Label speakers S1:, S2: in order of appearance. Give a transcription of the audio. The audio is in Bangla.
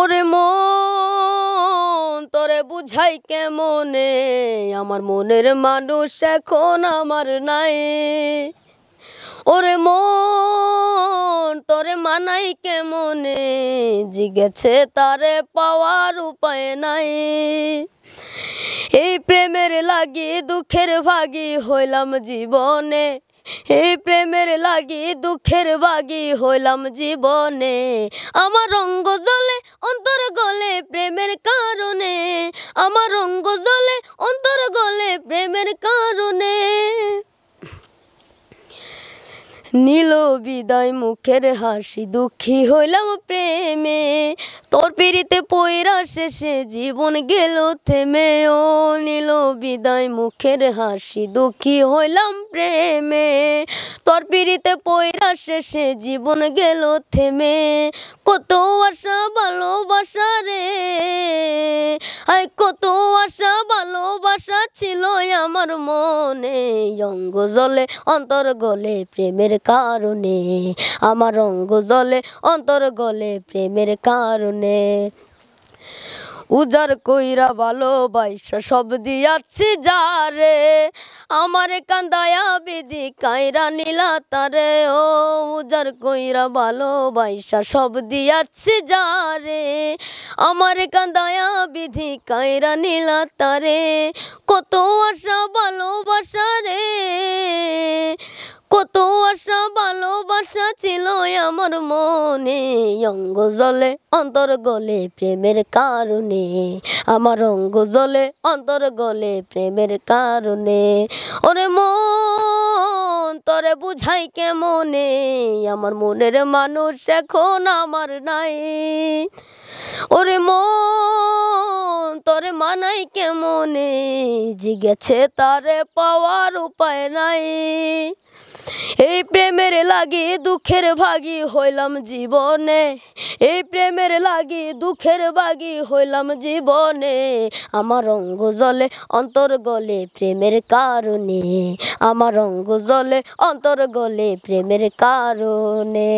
S1: ওরে মন তোরে বুঝাই কেমনে আমার মনের মানুষ এখন আমার নাই ওরে মন তোরে মানাই কেমনে জিগেছে তারে পাওয়ার উপায় নাই এই প্রেমের লাগি দুঃখের ভাগি হইলাম জীবনে এই প্রেমের লাগি দুঃখের বাগি হইলাম জীবনে আমার রঙ্গ জলে অন্তর গলে প্রেমের কারণে আমার রঙ্গ জলে অন্তর গলে প্রেমের কারণে নীল বিদায় মুখের হাসি দুঃখী হইলাম প্রেমে তোর পিড়িতে পয়রা শেষে জীবন গেল থেমে ও নীল বিদায় মুখের হাসি দুঃখী হইলাম প্রেমে তোর পিড়িতে পয়রা শেষে জীবন গেল থেমে কত আশা ভালোবাসা রে আয় কত আশা ভালোবাসা ছিল আমার মনে অঙ্গ জলে অন্তর গলে প্রেমের কারণে আমার অঙ্গ জলে অন্তর গলে প্রেমের কারণে উজার কইরা ভালো বাইসা সব দিয়াছি যারে আমার কান্দায়া বিধি কাইরা নীলা তারে ও উজার কইরা ভালো বাইসা সব দিয়াছি যারে আমার কান্দায়া বিধি কাইরা নীলা তারে কত আশা ভালোবাসা রে ভালোবাসা ভালোবাসা ছিল আমার মনে অঙ্গ জলে অন্তর গলে প্রেমের কারণে আমার অঙ্গ জলে অন্তর গলে প্রেমের কারণে ওরে মন তরে বুঝাই কে মনে আমার মনের মানুষ এখন আমার নাই ওরে মন তোরে মানাই কে মনে জিগেছে তারে পাওয়ার উপায় নাই এই প্রেমের লাগি দুঃখের ভাগি হইলাম জীবনে এই প্রেমের লাগি দুঃখের ভাগি হইলাম জীবনে আমার অঙ্গ জলে অন্তর গলে প্রেমের কারণে আমার অঙ্গ জলে অন্তর গলে প্রেমের কারণে